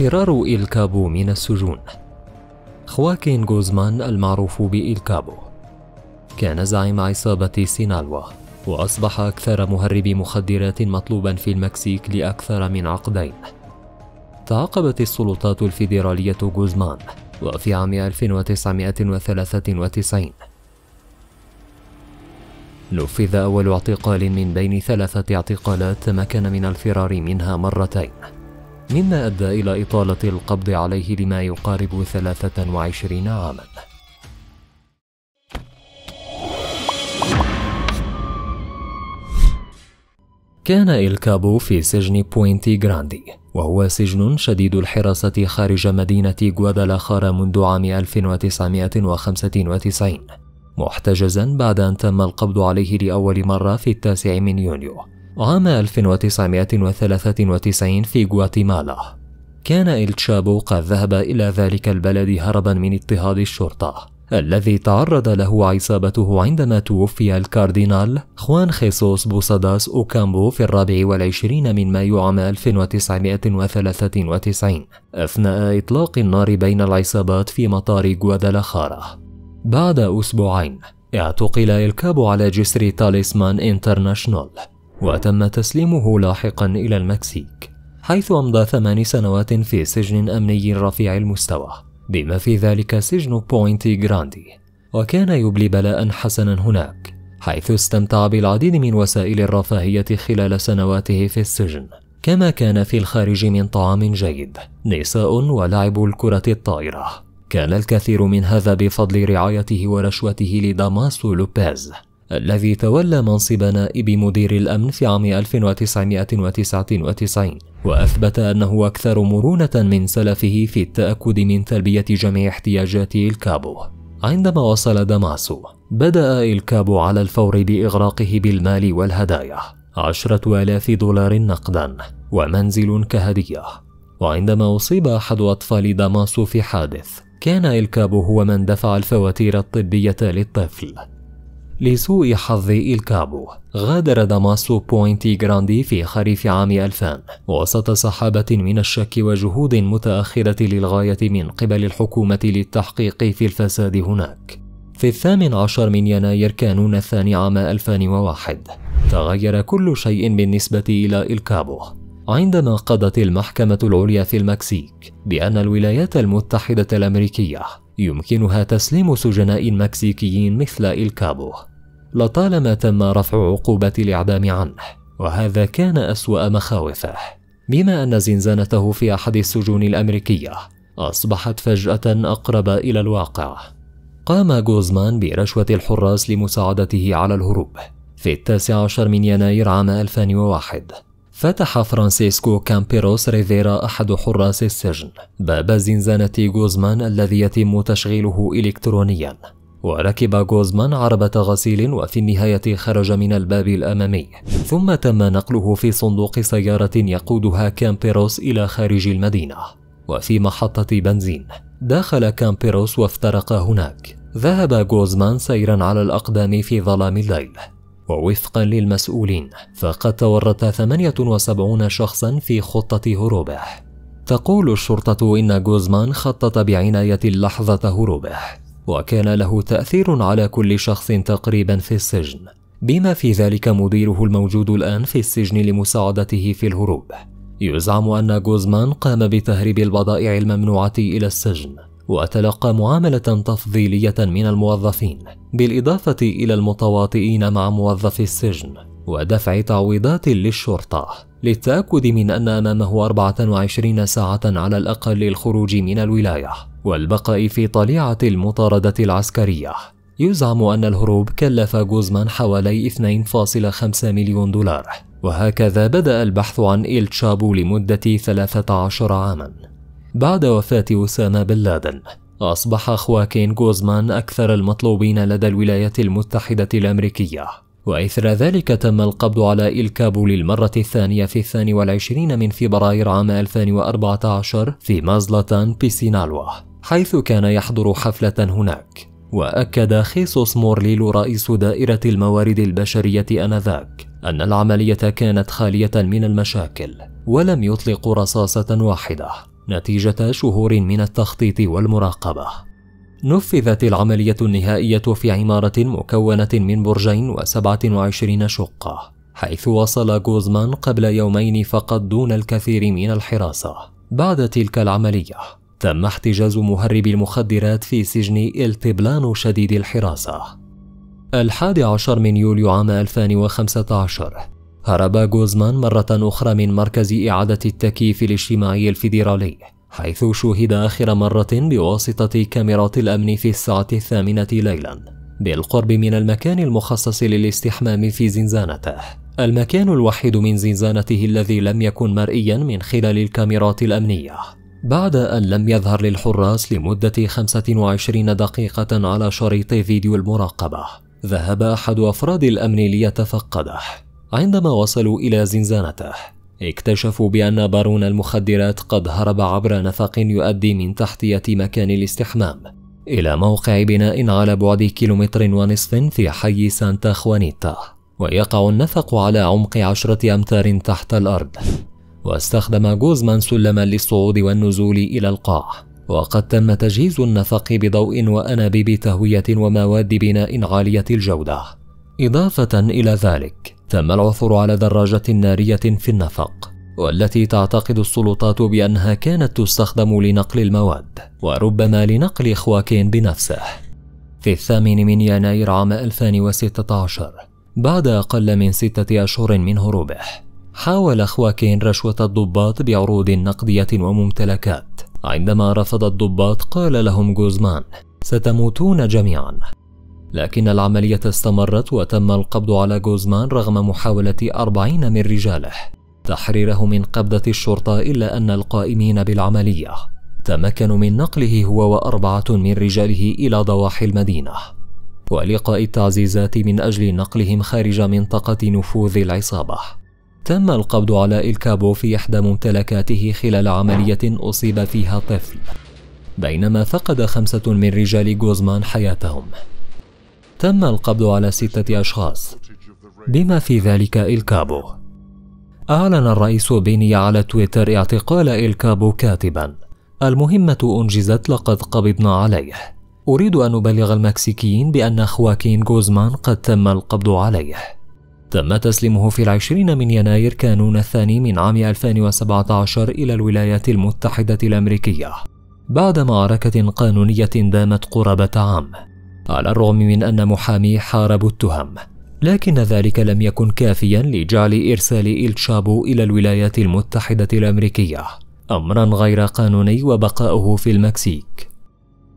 فرار إيل كابو من السجون خواكين غوزمان المعروف بإيل كابو كان زعيم عصابة سينالوا وأصبح أكثر مهرب مخدرات مطلوبا في المكسيك لأكثر من عقدين تعاقبت السلطات الفيدرالية غوزمان وفي عام 1993 نفذ أول اعتقال من بين ثلاثة اعتقالات تمكن من الفرار منها مرتين مما أدى إلى إطالة القبض عليه لما يقارب 23 عاما كان الكابو في سجن بوينتي جراندي وهو سجن شديد الحراسة خارج مدينة غوادالاخارا منذ عام 1995 محتجزا بعد أن تم القبض عليه لأول مرة في التاسع من يونيو عام 1993 في غواتيمالا كان إلتشابو قد ذهب إلى ذلك البلد هربا من اضطهاد الشرطة الذي تعرض له عصابته عندما توفي الكاردينال خوان خيسوس بوساداس أوكامبو في الرابع والعشرين من مايو عام 1993 أثناء إطلاق النار بين العصابات في مطار غوادالاخارا بعد أسبوعين اعتقل الكاب على جسر تاليسمان انترناشنال وتم تسليمه لاحقا إلى المكسيك حيث أمضى ثمان سنوات في سجن أمني رفيع المستوى بما في ذلك سجن بوينتي جراندي وكان يبلي بلاء حسنا هناك حيث استمتع بالعديد من وسائل الرفاهية خلال سنواته في السجن كما كان في الخارج من طعام جيد نساء ولعب الكرة الطائرة كان الكثير من هذا بفضل رعايته ورشوته لداماسو لوبيز الذي تولى منصب نائب مدير الأمن في عام 1999 وأثبت أنه أكثر مرونة من سلفه في التأكد من تلبية جميع احتياجات الكابو عندما وصل دماسو بدأ الكابو على الفور بإغراقه بالمال والهدايا عشرة آلاف دولار نقدا ومنزل كهدية وعندما أصيب أحد أطفال داماسو في حادث كان إلكابو هو من دفع الفواتير الطبية للطفل لسوء حظ الكابو غادر داماسو بوينتي جراندي في خريف عام 2000 وسط سحابة من الشك وجهود متأخرة للغاية من قبل الحكومة للتحقيق في الفساد هناك في الثامن عشر من يناير كانون الثاني عام 2001 تغير كل شيء بالنسبة إلى الكابو عندما قضت المحكمة العليا في المكسيك بأن الولايات المتحدة الأمريكية يمكنها تسليم سجناء مكسيكيين مثل الكابو لطالما تم رفع عقوبة الإعدام عنه وهذا كان أسوأ مخاوفه بما أن زنزانته في أحد السجون الأمريكية أصبحت فجأة أقرب إلى الواقع قام جوزمان برشوة الحراس لمساعدته على الهروب في التاسع عشر من يناير عام 2001 فتح فرانسيسكو كامبيروس ريفيرا أحد حراس السجن باب زنزانة جوزمان الذي يتم تشغيله إلكترونيا وركب غوزمان عربة غسيل وفي النهاية خرج من الباب الأمامي ثم تم نقله في صندوق سيارة يقودها كامبيروس إلى خارج المدينة وفي محطة بنزين دخل كامبيروس وافترق هناك ذهب غوزمان سيرا على الأقدام في ظلام الليل ووفقا للمسؤولين فقد تورط 78 شخصا في خطة هروبه تقول الشرطة إن غوزمان خطط بعناية لحظة هروبه وكان له تأثير على كل شخص تقريبا في السجن بما في ذلك مديره الموجود الآن في السجن لمساعدته في الهروب يزعم أن جوزمان قام بتهريب البضائع الممنوعة إلى السجن وتلقى معاملة تفضيلية من الموظفين بالإضافة إلى المتواطئين مع موظفي السجن ودفع تعويضات للشرطة للتأكد من أن أمامه 24 ساعة على الأقل للخروج من الولاية والبقاء في طليعة المطاردة العسكرية يزعم أن الهروب كلف جوزمان حوالي 2.5 مليون دولار وهكذا بدأ البحث عن إل تشابو لمدة 13 عاما بعد وفاة أسامة بن لادن أصبح خواكين جوزمان أكثر المطلوبين لدى الولايات المتحدة الأمريكية وإثر ذلك تم القبض على إلكابو للمرة الثانية في الثاني والعشرين من فبراير عام 2014 في مازلتان بيسينالوا حيث كان يحضر حفلة هناك وأكد خيسوس مورليلو رئيس دائرة الموارد البشرية آنذاك أن العملية كانت خالية من المشاكل ولم يطلق رصاصة واحدة نتيجة شهور من التخطيط والمراقبة نفذت العملية النهائية في عمارة مكونة من برجين وسبعة وعشرين شقة حيث وصل جوزمان قبل يومين فقط دون الكثير من الحراسة بعد تلك العملية تم احتجاز مهرب المخدرات في سجن التبلانو شديد الحراسة الحادي عشر من يوليو عام 2015 هرب جوزمان مرة أخرى من مركز إعادة التكييف الاجتماعي الفيدرالي حيث شوهد آخر مرة بواسطة كاميرات الأمن في الساعة الثامنة ليلا بالقرب من المكان المخصص للاستحمام في زنزانته المكان الوحيد من زنزانته الذي لم يكن مرئيا من خلال الكاميرات الأمنية بعد أن لم يظهر للحراس لمدة 25 دقيقة على شريط فيديو المراقبة ذهب أحد أفراد الأمن ليتفقده عندما وصلوا إلى زنزانته اكتشفوا بأن بارون المخدرات قد هرب عبر نفق يؤدي من تحتية مكان الاستحمام إلى موقع بناء على بعد كيلومتر ونصف في حي سانتا خوانيتا ويقع النفق على عمق عشرة أمتار تحت الأرض واستخدم جوزمان سلما للصعود والنزول إلى القاع وقد تم تجهيز النفق بضوء وأنابيب تهوية ومواد بناء عالية الجودة إضافة إلى ذلك تم العثور على دراجة نارية في النفق والتي تعتقد السلطات بأنها كانت تستخدم لنقل المواد وربما لنقل خواكين بنفسه في الثامن من يناير عام 2016 بعد أقل من ستة أشهر من هروبه حاول خواكين رشوة الضباط بعروض نقدية وممتلكات عندما رفض الضباط قال لهم جوزمان ستموتون جميعا لكن العملية استمرت وتم القبض على جوزمان رغم محاولة أربعين من رجاله تحريره من قبضة الشرطة إلا أن القائمين بالعملية تمكنوا من نقله هو وأربعة من رجاله إلى ضواحي المدينة ولقاء التعزيزات من أجل نقلهم خارج منطقة نفوذ العصابة تم القبض على الكابو في إحدى ممتلكاته خلال عملية أصيب فيها طفل بينما فقد خمسة من رجال جوزمان حياتهم تم القبض على ستة أشخاص بما في ذلك إلكابو أعلن الرئيس بيني على تويتر اعتقال إلكابو كاتبا المهمة أنجزت لقد قبضنا عليه أريد أن أبلغ المكسيكيين بأن خواكين جوزمان قد تم القبض عليه تم تسليمه في العشرين من يناير كانون الثاني من عام 2017 إلى الولايات المتحدة الأمريكية بعد معركة قانونية دامت قرابة عام على الرغم من أن محامي حاربوا التهم لكن ذلك لم يكن كافيا لجعل إرسال إلتشابو إلى الولايات المتحدة الأمريكية أمرا غير قانوني وبقاؤه في المكسيك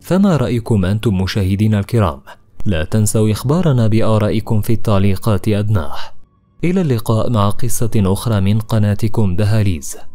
فما رأيكم أنتم مشاهدين الكرام؟ لا تنسوا إخبارنا بآرائكم في التعليقات أدناه إلى اللقاء مع قصة أخرى من قناتكم دهاليز